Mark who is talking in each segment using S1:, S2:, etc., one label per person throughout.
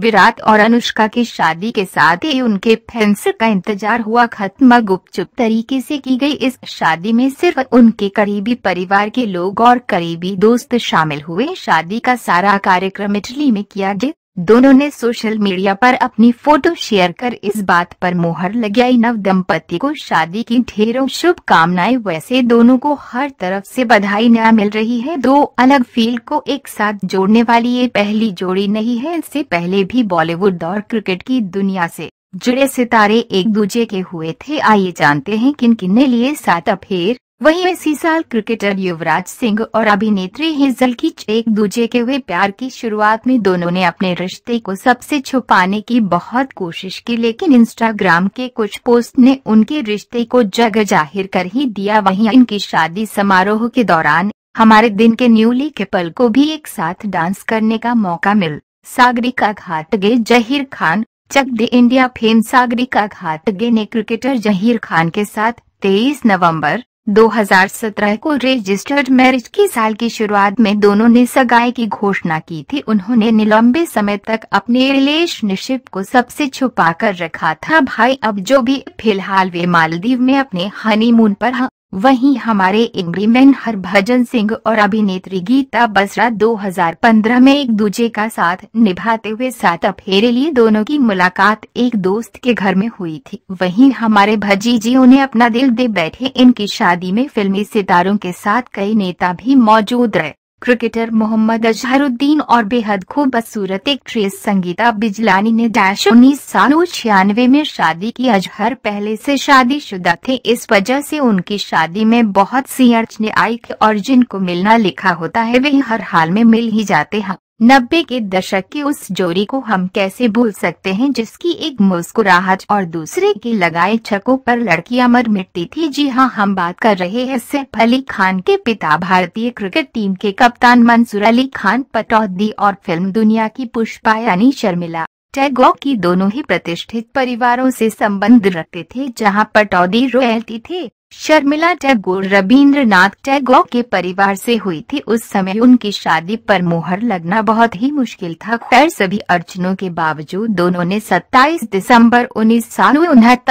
S1: विराट और अनुष्का की शादी के साथ ही उनके फैंस का इंतजार हुआ खत्म गुपचुप तरीके से की गई इस शादी में सिर्फ उनके करीबी परिवार के लोग और करीबी दोस्त शामिल हुए शादी का सारा कार्यक्रम इटली में किया गया दोनों ने सोशल मीडिया पर अपनी फोटो शेयर कर इस बात पर मोहर लगाई नव दंपति को शादी की ढेरों शुभकामनाएं वैसे दोनों को हर तरफ से बधाई न मिल रही है दो अलग फील्ड को एक साथ जोड़ने वाली ये पहली जोड़ी नहीं है इससे पहले भी बॉलीवुड और क्रिकेट की दुनिया से जुड़े सितारे एक दूजे के हुए थे आइए जानते हैं किन किन ने लिए सात अफेर वहीं इसी साल क्रिकेटर युवराज सिंह और अभिनेत्री हिजल की एक दूजे के हुए प्यार की शुरुआत में दोनों ने अपने रिश्ते को सबसे छुपाने की बहुत कोशिश की लेकिन इंस्टाग्राम के कुछ पोस्ट ने उनके रिश्ते को जग जाहिर कर ही दिया वहीं इनकी शादी समारोह के दौरान हमारे दिन के न्यूली कपल को भी एक साथ डांस करने का मौका मिल सागरिका घाटगे जहीर खान चक दे इंडिया फेम सागरिका घाटगे ने क्रिकेटर जहीर खान के साथ 23 नवंबर 2017 को रजिस्टर्ड मैरिज की साल की शुरुआत में दोनों ने सगाई की घोषणा की थी उन्होंने निलंबे समय तक अपने रिलेशनशिप को सबसे छुपा कर रखा था भाई अब जो भी फिलहाल वे मालदीव में अपने हनीमून पर हैं वहीं हमारे इंग्रीमैन हरभजन सिंह और अभिनेत्री गीता बसरा 2015 में एक दूजे का साथ निभाते हुए सात अफेरे लिए दोनों की मुलाकात एक दोस्त के घर में हुई थी वहीं हमारे भजी जी उन्हें अपना दिल दे बैठे इनकी शादी में फिल्मी सितारों के साथ कई नेता भी मौजूद रहे क्रिकेटर मोहम्मद अजहरुद्दीन और बेहद खूबसूरत एक्ट्रेस संगीता बिजलानी ने डैश उन्नीस साल छियानवे में शादी की अजहर पहले से शादीशुदा थे इस वजह से उनकी शादी में बहुत सी अड़चने आई और जिनको मिलना लिखा होता है वे हर हाल में मिल ही जाते हैं नब्बे के दशक की उस जोड़ी को हम कैसे भूल सकते हैं जिसकी एक मुस्कुराहट और दूसरे के लगाए छकों पर लड़की अमर मिटती थी जी हां हम बात कर रहे हैं सैफ अली खान के पिता भारतीय क्रिकेट टीम के कप्तान मंसूर अली खान पटौदी और फिल्म दुनिया की पुष्पा यानी शर्मिला टैगो की दोनों ही प्रतिष्ठित परिवारों से संबंध रखते थे जहां पटौदी रोयल्टी थे शर्मिला टैगोर रविंद्रनाथ टैगोर के परिवार से हुई थी उस समय उनकी शादी पर मोहर लगना बहुत ही मुश्किल था खैर सभी अड़चनों के बावजूद दोनों ने 27 दिसंबर उन्नीस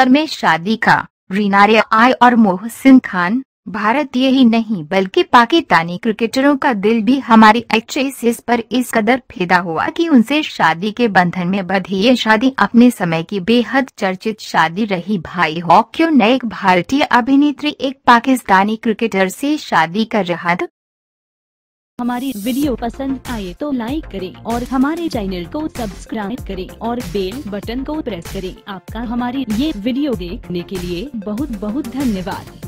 S1: में शादी का रीना आय और मोहसिन खान भारत यही नहीं बल्कि पाकिस्तानी क्रिकेटरों का दिल भी हमारी एक्ट्रेसेस पर इस कदर फेदा हुआ कि उनसे शादी के बंधन में बधी ये शादी अपने समय की बेहद चर्चित शादी रही भाई क्यों न एक भारतीय अभिनेत्री एक पाकिस्तानी क्रिकेटर से शादी कर रहा था हमारी वीडियो पसंद आए तो लाइक करें और हमारे चैनल को सब्सक्राइब करें और बेल बटन को प्रेस करें आपका हमारी ये वीडियो देखने के लिए बहुत बहुत धन्यवाद